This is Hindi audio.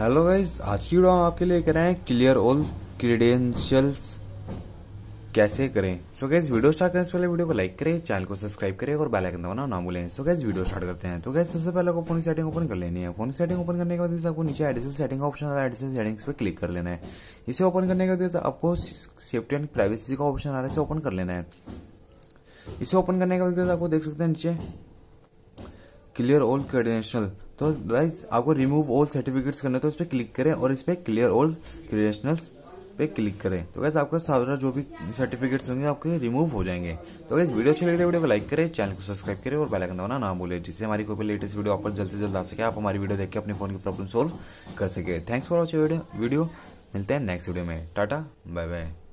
हेलो गाइज आज की वीडियो हम आपके लिए कर रहे हैं क्लियर ऑल क्रीडेंशियल्स कैसे करें so so guys video start करने से पहले वीडियो को लाइक करें चैनल को सब्सक्राइब करें और बेल आइकन दबाना ना भूलें सो गैस वीडियो स्टार्ट करते हैं तो गैस सबसे पहले आपको फोन की सेटिंग ओपन कर लेनी है फोन की सेटिंग ओपन करने के बाद आपको नीचे एडिशनल सेटिंग ऑप्शन आ रहा है एडिशनल सेटिंग्स पर क्लिक कर लेना है इसे ओपन करने के बाद आपको सेफ्टी एंड प्राइवेसी का ऑप्शन आ रहा है इसे ओपन कर लेना है इसे ओपन करने के बाद आपको देख सकते हैं नीचे क्लियर ऑल क्रीडेंशियल तो गाइस आपको रिमूव ऑल सर्टिफिकेट्स करना है तो इस पर क्लिक करें और इस पर क्लियर ऑल क्रिएशनल्स पे क्लिक करें तो गैस आपका सारा जो भी सर्टिफिकेट्स होंगे आपके रिमूव हो जाएंगे तो गैस वीडियो अच्छी लगती तो वीडियो को लाइक करें चैनल को सब्सक्राइब करें और बेल आइकन दबाना ना भूलें जिससे हमारी कोई भी लेटेस्ट वीडियो आप जल्द से जल्द आ सके आप हमारी वीडियो देख के अपने फोन की प्रॉब्लम सोल्व कर सके थैंक्स फॉर वॉचिंग वीडियो मिलते हैं नेक्स्ट वीडियो में टाटा बाय बाय